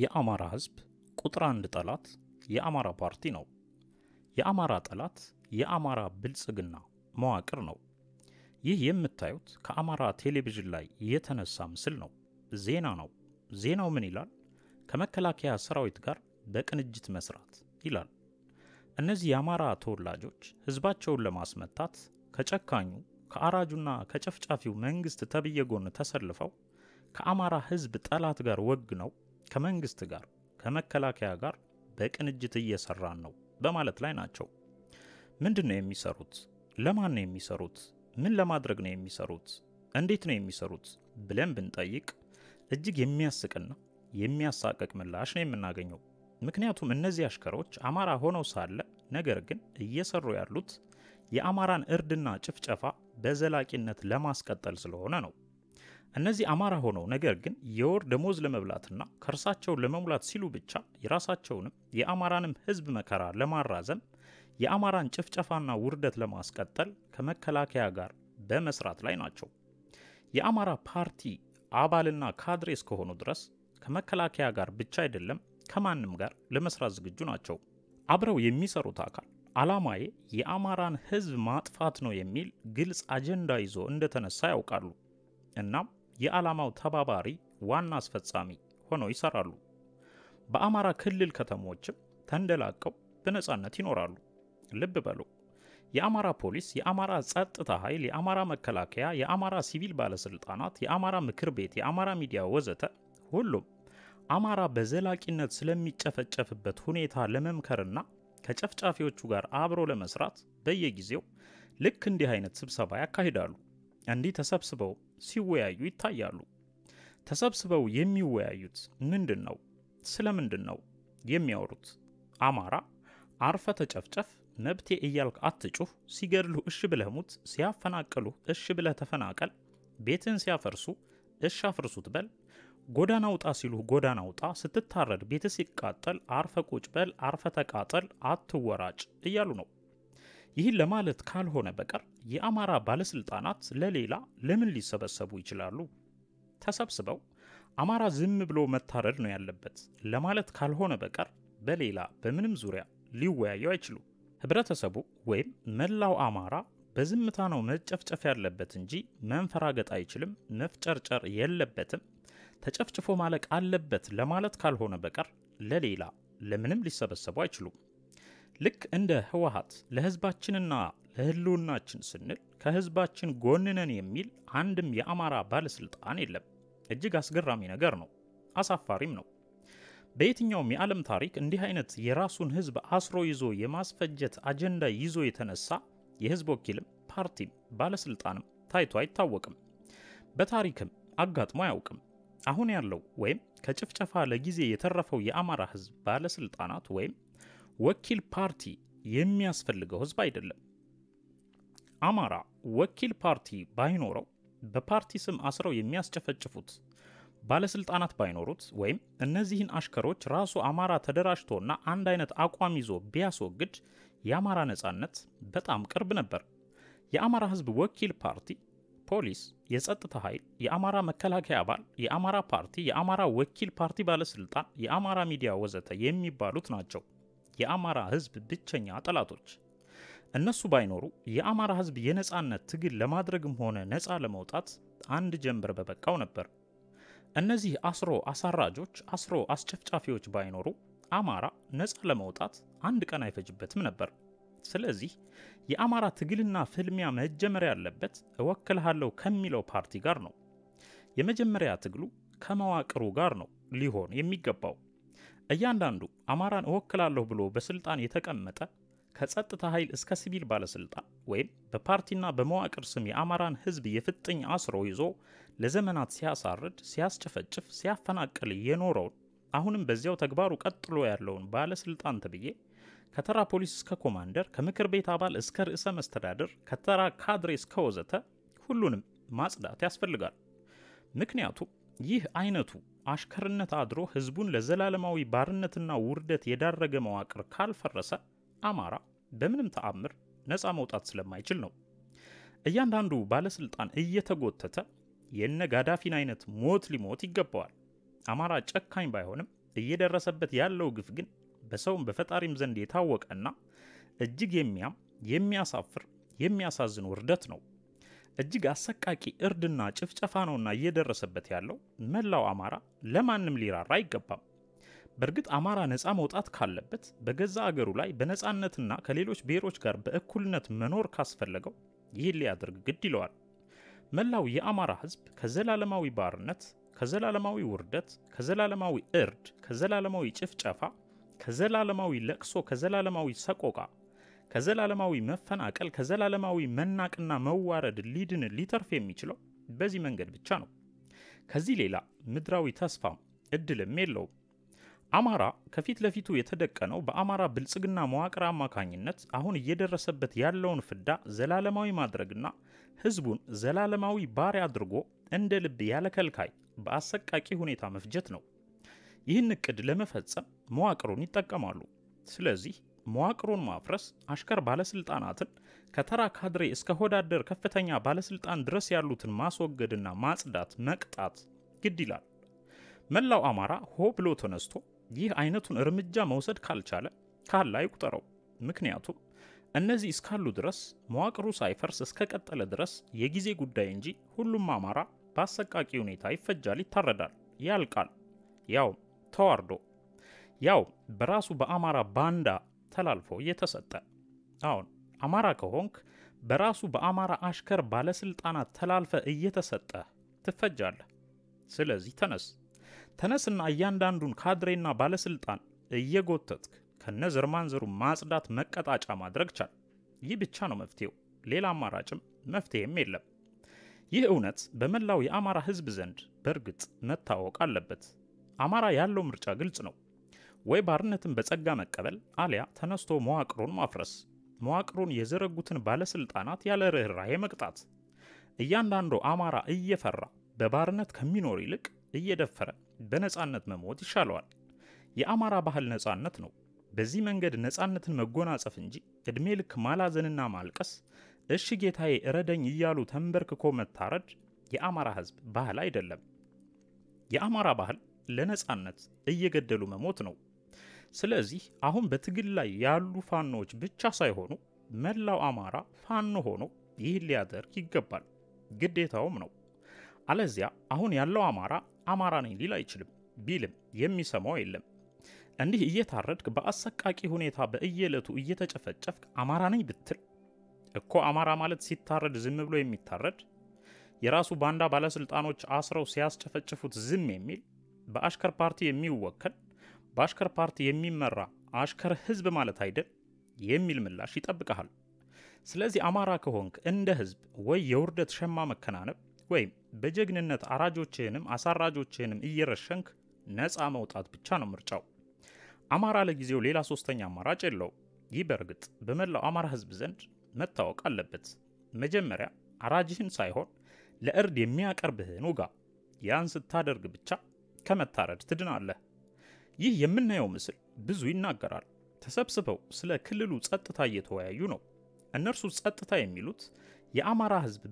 የአማራ ህዝብ ቁጥር አንድ ጠላት የአማራ ፓርቲ ነው። የአማራ ጠላት የአማራ ብልጽግና መዋቅር ነው። ይህ የምታዩት ከአማራ ቴሌቪዥን ላይ የተነሳ ምስል ነው። ዜና ነው። ዜናው ምን ይላል? ከመከላከያ ሰራዊት ጋር በቅንጅት መስራት ይላል። እነዚህ የአማራ ተወላጆች ህዝባቸውን ለማስመታት ከጨካኙ ከአራጁና ከጨፍጫፊው መንግስት ተብየ ጎን ተሰልፈው ከአማራ ህዝብ ጠላት ጋር ወግ ነው ከመንግስት ጋር ከመከላከያ ጋር በቅንጅት እየሰራን ነው በማለት ላይ ናቸው። ምንድን ነው የሚሰሩት? ለማን ነው የሚሰሩት? ምን ለማድረግ ነው የሚሰሩት? እንዴት ነው የሚሰሩት ብለን ብንጠይቅ እጅግ የሚያስቅና የሚያሳቀቅ ምላሽ ነው የምናገኘው። ምክንያቱም እነዚህ አሽከሮች አማራ ሆነው ሳለ ነገር ግን እየሰሩ ያሉት የአማራን እርድና ጭፍጨፋ በዘላቂነት ለማስቀጠል ስለሆነ ነው። እነዚህ አማራ ሆነው ነገር ግን የወር ደሞዝ ለመብላትና ከርሳቸውን ለመሙላት ሲሉ ብቻ የራሳቸውንም የአማራንም ህዝብ መከራ ለማራዘም የአማራን ጭፍጨፋና ውርደት ለማስቀጠል ከመከላከያ ጋር በመስራት ላይ ናቸው። የአማራ ፓርቲ አባልና ካድሬ እስከሆኑ ድረስ ከመከላከያ ጋር ብቻ አይደለም ከማንም ጋር ለመስራት ዝግጁ ናቸው። አብረው የሚሰሩት አካል አላማዬ የአማራን ህዝብ ማጥፋት ነው የሚል ግልጽ አጀንዳ ይዞ እንደተነሳ ያውቃሉ። እናም የዓላማው ተባባሪ ዋና አስፈጻሚ ሆነው ይሰራሉ። በአማራ ክልል ከተሞችም ተንደላቀው በነፃነት ይኖራሉ። ልብ በሉ፣ የአማራ ፖሊስ፣ የአማራ ጸጥታ ኃይል፣ የአማራ መከላከያ፣ የአማራ ሲቪል ባለስልጣናት፣ የአማራ ምክር ቤት፣ የአማራ ሚዲያ ወዘተ ሁሉም አማራ በዘላቂነት ስለሚጨፈጨፍበት ሁኔታ ለመምከርና ከጨፍጫፊዎቹ ጋር አብሮ ለመስራት በየጊዜው ልክ እንዲህ አይነት ስብሰባ ያካሂዳሉ። እንዲህ ተሰብስበው ሲወያዩ ይታያሉ። ተሰብስበው የሚወያዩት ምንድን ነው? ስለ ምንድን ነው የሚያወሩት? አማራ አርፈ ተጨፍጨፍ፣ መብቴ እያልክ አትጩህ፣ ሲገድሉ እሺ ብለህ ሙት፣ ሲያፈናቅሉ እሺ ብለህ ተፈናቀል፣ ቤትን ሲያፈርሱ እሺ አፍርሱት በል፣ ጎዳና ውጣ ሲሉ ጎዳና ውጣ፣ ስትታረድ ቤት ሲቃጠል አርፈ ቁጭ በል፣ አርፈ ተቃጠል፣ አትወራጭ እያሉ ነው። ይህን ለማለት ካልሆነ በቀር የአማራ ባለስልጣናት ለሌላ ለምን ሊሰበሰቡ ይችላሉ? ተሰብስበው አማራ ዝም ብሎ መታረድ ነው ያለበት ለማለት ካልሆነ በቀር በሌላ በምንም ዙሪያ ሊወያዩ አይችሉ? ህብረተሰቡ ወይም መላው አማራ በዝምታ ነው መጨፍጨፍ ያለበት እንጂ መንፈራገጥ አይችልም፣ መፍጨርጨር የለበትም፣ ተጨፍጭፎ ማለቅ አለበት ለማለት ካልሆነ በቀር ለሌላ ለምንም ሊሰበሰቡ አይችሉም። ልክ እንደ ህወሀት ለህዝባችንና ለህልውናችን ስንል ከህዝባችን ጎንነን የሚል አንድም የአማራ ባለስልጣን የለም። እጅግ አስገራሚ ነገር ነው፣ አሳፋሪም ነው። በየትኛውም የዓለም ታሪክ እንዲህ አይነት የራሱን ህዝብ አስሮ ይዞ የማስፈጀት አጀንዳ ይዞ የተነሳ የህዝብ ወኪልም ፓርቲም ባለስልጣንም ታይቶ አይታወቅም፣ በታሪክም አጋጥሞ አያውቅም። አሁን ያለው ወይም ከጭፍጨፋ ለጊዜ የተረፈው የአማራ ህዝብ ባለስልጣናት ወይም ወኪል ፓርቲ የሚያስፈልገው ህዝብ አይደለም። አማራ ወኪል ፓርቲ ባይኖረው በፓርቲ ስም አስረው የሚያስጨፈጭፉት ባለስልጣናት ባይኖሩት ወይም እነዚህን አሽከሮች ራሱ አማራ ተደራጅቶና አንድ አይነት አቋም ይዞ ቢያስወግድ የአማራ ነጻነት በጣም ቅርብ ነበር። የአማራ ህዝብ ወኪል ፓርቲ ፖሊስ፣ የጸጥታ ኃይል፣ የአማራ መከላከያ አባል፣ የአማራ ፓርቲ፣ የአማራ ወኪል ፓርቲ ባለስልጣን፣ የአማራ ሚዲያ ወዘተ የሚባሉት ናቸው። የአማራ ህዝብ ብቸኛ ጠላቶች። እነሱ ባይኖሩ የአማራ ህዝብ የነፃነት ትግል ለማድረግም ሆነ ነፃ ለመውጣት አንድ ጀንበር በበቃው ነበር። እነዚህ አስሮ አሳራጆች፣ አስሮ አስጨፍጫፊዎች ባይኖሩ አማራ ነፃ ለመውጣት አንድ ቀን አይፈጅበትም ነበር። ስለዚህ የአማራ ትግልና ፍልሚያ መጀመር ያለበት እወክልሃለሁ ከሚለው ፓርቲ ጋር ነው። የመጀመሪያ ትግሉ ከመዋቅሩ ጋር ነው ሊሆን የሚገባው። እያንዳንዱ አማራን እወክላለሁ ብሎ በስልጣን የተቀመጠ ከጸጥታ ኃይል እስከ ሲቪል ባለስልጣን ወይም በፓርቲና በመዋቅር ስም የአማራን ህዝብ የፍጥኝ አስሮ ይዞ ለዘመናት ሲያሳርድ፣ ሲያስጨፈጭፍ፣ ሲያፈናቅል የኖረውን አሁንም በዚያው ተግባሩ ቀጥሎ ያለውን ባለስልጣን ተብዬ ከተራ ፖሊስ እስከ ኮማንደር፣ ከምክር ቤት አባል እስከ ርዕሰ መስተዳድር፣ ከተራ ካድሬ እስከ ወዘተ ሁሉንም ማጽዳት ያስፈልጋል። ምክንያቱም ይህ አይነቱ አሽከርነት አድሮ ህዝቡን ለዘላለማዊ ባርነትና ውርደት የዳረገ መዋቅር ካልፈረሰ አማራ በምንም ተአምር ነፃ መውጣት ስለማይችል ነው። እያንዳንዱ ባለስልጣን እየተጎተተ የነ ጋዳፊን አይነት ሞት ሊሞት ይገባዋል። አማራ ጨካኝ ባይሆንም እየደረሰበት ያለው ግፍ ግን በሰውም በፈጣሪም ዘንድ የታወቀና እጅግ የሚያም የሚያሳፍር የሚያሳዝን ውርደት ነው። እጅግ አሰቃቂ እርድና ጭፍጨፋ ነውና እየደረሰበት ያለው መላው አማራ ለማንም ሊራራ አይገባም። በእርግጥ አማራ ነፃ መውጣት ካለበት በገዛ አገሩ ላይ በነፃነትና ከሌሎች ብሔሮች ጋር በእኩልነት መኖር ካስፈለገው ይህን ሊያደርግ ግድ ይለዋል። መላው የአማራ ህዝብ ከዘላለማዊ ባርነት፣ ከዘላለማዊ ውርደት፣ ከዘላለማዊ እርድ፣ ከዘላለማዊ ጭፍጨፋ፣ ከዘላለማዊ ለቅሶ፣ ከዘላለማዊ ሰቆቃ ከዘላለማዊ መፈናቀል ከዘላለማዊ መናቅና መዋረድ ሊድን ሊተርፍ የሚችለው በዚህ መንገድ ብቻ ነው። ከዚህ ሌላ ምድራዊ ተስፋም እድልም የለውም። አማራ ከፊት ለፊቱ የተደቀነው በአማራ ብልጽግና መዋቅር አማካኝነት አሁን እየደረሰበት ያለውን ፍዳ ዘላለማዊ ማድረግና ህዝቡን ዘላለማዊ ባሪ አድርጎ እንደ ልብ ያለከልካይ በአሰቃቂ ሁኔታ መፍጀት ነው። ይህን እቅድ ለመፈጸም መዋቅሩን ይጠቀማሉ። ስለዚህ መዋቅሩን ማፍረስ አሽከር ባለስልጣናትን ከተራ ካድሬ እስከ ሆዳደር ከፍተኛ ባለስልጣን ድረስ ያሉትን ማስወገድና ማጽዳት፣ መቅጣት ግድ ይላል። መላው አማራ ሆ ብሎ ተነስቶ ይህ አይነቱን እርምጃ መውሰድ ካልቻለ ካል አይቁጠረው። ምክንያቱም እነዚህ እስካሉ ድረስ መዋቅሩ ሳይፈርስ እስከቀጠለ ድረስ የጊዜ ጉዳይ እንጂ ሁሉም አማራ በአሰቃቂ ሁኔታ ይፈጃል፣ ይታረዳል፣ ያልቃል። ያው ተዋርዶ ያው በራሱ በአማራ ባንዳ ተላልፎ እየተሰጠ አሁን አማራ ከሆንክ በራሱ በአማራ አሽከር ባለስልጣናት ተላልፈ እየተሰጠ ትፈጃለህ። ስለዚህ ተነስ ተነስና እያንዳንዱን ካድሬና ባለስልጣን እየጎተትክ ከነ ዘርማንዘሩ ማጽዳት፣ መቀጣጫ ማድረግ ቻል። ይህ ብቻ ነው መፍትሄው። ሌላ አማራጭም መፍትሄም የለም። ይህ እውነት በመላው የአማራ ህዝብ ዘንድ በእርግጥ መታወቅ አለበት። አማራ ያለው ምርጫ ግልጽ ነው። ወይ ባርነትን በጸጋ መቀበል አሊያ ተነስቶ መዋቅሩን ማፍረስ፣ መዋቅሩን የዘረጉትን ባለስልጣናት ያለ ርኅራኄ መቅጣት። እያንዳንዱ አማራ እየፈራ በባርነት ከሚኖር ይልቅ እየደፈረ በነፃነት መሞት ይሻለዋል። የአማራ ባህል ነፃነት ነው። በዚህ መንገድ ነፃነትን መጎናጸፍ እንጂ ዕድሜ ልክ ማላዘንና ማልቀስ፣ እሺ ጌታዬ እረደኝ እያሉ ተንበርክኮ መታረድ የአማራ ህዝብ ባህል አይደለም። የአማራ ባህል ለነፃነት እየገደሉ መሞት ነው። ስለዚህ አሁን በትግል ላይ ያሉ ፋኖዎች ብቻ ሳይሆኑ መላው አማራ ፋኖ ሆኖ ይህ ሊያደርግ ይገባል፣ ግዴታውም ነው። አለዚያ አሁን ያለው አማራ አማራ ነኝ ሊል አይችልም። ቢልም የሚሰማው የለም። እንዲህ እየታረድክ በአሰቃቂ ሁኔታ በእየዕለቱ እየተጨፈጨፍክ አማራ ነኝ ብትል እኮ አማራ ማለት ሲታረድ ዝም ብሎ የሚታረድ የራሱ ባንዳ ባለስልጣኖች አስረው ሲያስጨፈጭፉት ዝም የሚል በአሽከር ፓርቲ የሚወከል በአሽከር ፓርቲ የሚመራ አሽከር ህዝብ ማለት አይደል የሚል ምላሽ ይጠብቀሃል። ስለዚህ አማራ ከሆንክ እንደ ህዝብ ወይ የውርደት ሸማ መከናነብ ወይም በጀግንነት አራጆችህንም አሳራጆችህንም እየረሸንክ ነፃ መውጣት ብቻ ነው ምርጫው። አማራ ለጊዜው ሌላ ሶስተኛ አማራጭ የለው። ይህ በእርግጥ በመላው አማራ ህዝብ ዘንድ መታወቅ አለበት። መጀመሪያ አራጅህን ሳይሆን ለእርድ የሚያቀርብህን ውጋ። ያን ስታደርግ ብቻ ከመታረድ ትድናለህ። ይህ የምናየው ምስል ብዙ ይናገራል። ተሰብስበው ስለ ክልሉ ጸጥታ እየተወያዩ ነው። እነርሱ ጸጥታ የሚሉት የአማራ ህዝብ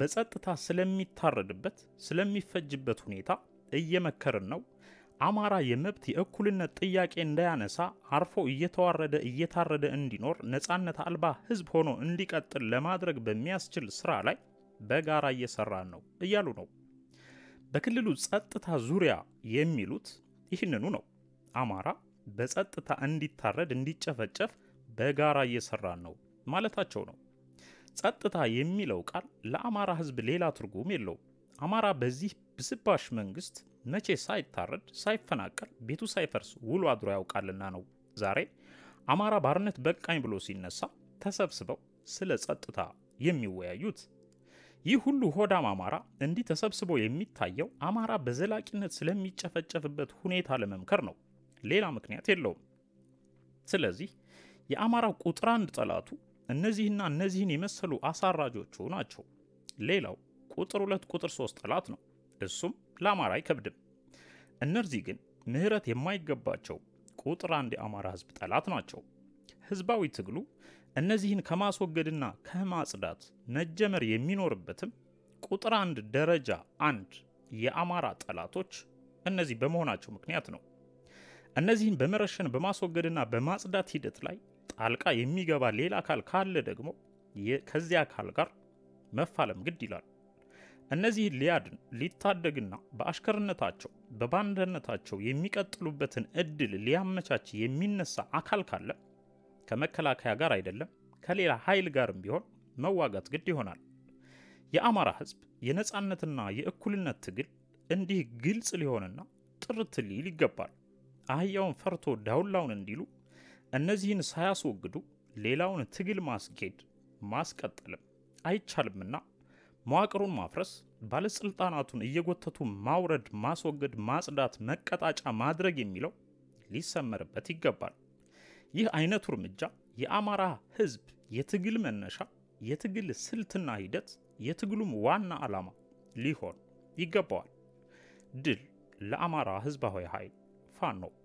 በጸጥታ ስለሚታረድበት፣ ስለሚፈጅበት ሁኔታ እየመከርን ነው። አማራ የመብት የእኩልነት ጥያቄ እንዳያነሳ አርፎ እየተዋረደ እየታረደ እንዲኖር ነፃነት አልባ ህዝብ ሆኖ እንዲቀጥል ለማድረግ በሚያስችል ስራ ላይ በጋራ እየሰራን ነው እያሉ ነው። በክልሉ ጸጥታ ዙሪያ የሚሉት ይህንኑ ነው። አማራ በጸጥታ እንዲታረድ፣ እንዲጨፈጨፍ በጋራ እየሰራን ነው ማለታቸው ነው። ጸጥታ የሚለው ቃል ለአማራ ህዝብ ሌላ ትርጉም የለውም። አማራ በዚህ ብስባሽ መንግስት መቼ ሳይታረድ ሳይፈናቀል ቤቱ ሳይፈርስ ውሎ አድሮ ያውቃልና ነው። ዛሬ አማራ ባርነት በቃኝ ብሎ ሲነሳ ተሰብስበው ስለ ጸጥታ የሚወያዩት። ይህ ሁሉ ሆዳም አማራ እንዲህ ተሰብስቦ የሚታየው አማራ በዘላቂነት ስለሚጨፈጨፍበት ሁኔታ ለመምከር ነው። ሌላ ምክንያት የለውም። ስለዚህ የአማራው ቁጥር አንድ ጠላቱ እነዚህና እነዚህን የመሰሉ አሳራጆቹ ናቸው። ሌላው ቁጥር ሁለት ቁጥር ሶስት ጠላት ነው። እሱም ለአማራ አይከብድም። እነዚህ ግን ምህረት የማይገባቸው ቁጥር አንድ የአማራ ህዝብ ጠላት ናቸው። ህዝባዊ ትግሉ እነዚህን ከማስወገድና ከማጽዳት መጀመር የሚኖርበትም ቁጥር አንድ ደረጃ አንድ የአማራ ጠላቶች እነዚህ በመሆናቸው ምክንያት ነው። እነዚህን በመረሸን በማስወገድና በማጽዳት ሂደት ላይ ጣልቃ የሚገባ ሌላ አካል ካለ ደግሞ ከዚህ አካል ጋር መፋለም ግድ ይላል። እነዚህን ሊያድን ሊታደግና በአሽከርነታቸው በባንዳነታቸው የሚቀጥሉበትን እድል ሊያመቻች የሚነሳ አካል ካለ ከመከላከያ ጋር አይደለም ከሌላ ኃይል ጋርም ቢሆን መዋጋት ግድ ይሆናል። የአማራ ሕዝብ የነፃነትና የእኩልነት ትግል እንዲህ ግልጽ ሊሆንና ጥርት ሊል ይገባል። አህያውን ፈርቶ ዳውላውን እንዲሉ እነዚህን ሳያስወግዱ ሌላውን ትግል ማስኬድ ማስቀጠልም አይቻልምና መዋቅሩን ማፍረስ፣ ባለስልጣናቱን እየጎተቱ ማውረድ፣ ማስወገድ፣ ማጽዳት፣ መቀጣጫ ማድረግ የሚለው ሊሰመርበት ይገባል። ይህ አይነቱ እርምጃ የአማራ ህዝብ የትግል መነሻ፣ የትግል ስልትና ሂደት፣ የትግሉም ዋና ዓላማ ሊሆን ይገባዋል። ድል ለአማራ ህዝባዊ ኃይል! fanno